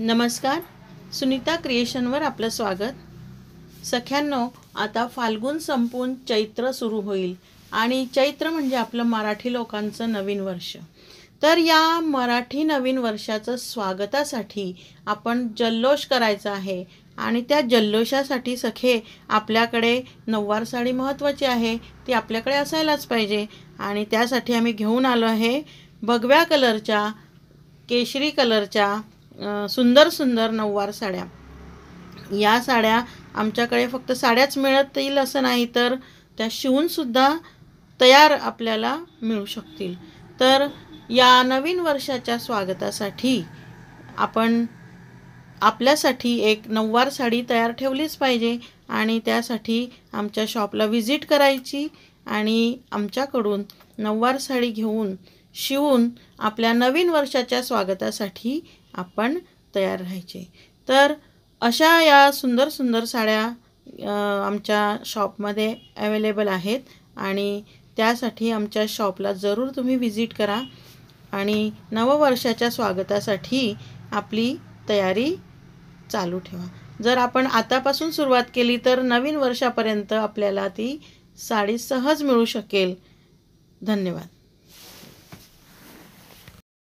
नमस्कार सुनीता क्रिएशनवर आपलं स्वागत सख्यांनो आता फाल्गुन संपून चैत्र सुरू होईल आणि चैत्र म्हणजे आपलं मराठी लोकांचं नवीन वर्ष तर या मराठी नवीन वर्षाचं स्वागतासाठी आपण जल्लोष करायचा आहे आणि त्या जल्लोषासाठी सखे आपल्याकडे नऊवार साडी महत्त्वाची आहे ती आपल्याकडे असायलाच पाहिजे आणि त्यासाठी आम्ही घेऊन आलो आहे भगव्या कलरच्या केशरी कलरच्या सुंदर सुंदर नऊवार साड्या या साड्या आमच्याकडे फक्त साड्याच मिळत येईल असं नाही तर त्या शिवूनसुद्धा तयार आपल्याला मिळू शकतील तर या नवीन वर्षाच्या स्वागतासाठी आपण आपल्यासाठी एक नऊवार साडी तयार ठेवलीच पाहिजे आणि त्यासाठी आमच्या शॉपला व्हिजिट करायची आणि आमच्याकडून नऊवार साडी घेऊन शिवून आपल्या नवीन वर्षाच्या स्वागतासाठी आपण तयार राहायचे तर अशा या सुंदर सुंदर साड्या आमच्या शॉपमध्ये अवेलेबल आहेत आणि त्यासाठी आमच्या शॉपला जरूर तुम्ही व्हिजिट करा आणि नववर्षाच्या स्वागतासाठी आपली तयारी चालू ठेवा जर आपण आतापासून सुरुवात केली तर नवीन वर्षापर्यंत आपल्याला ती साडी सहज मिळू शकेल धन्यवाद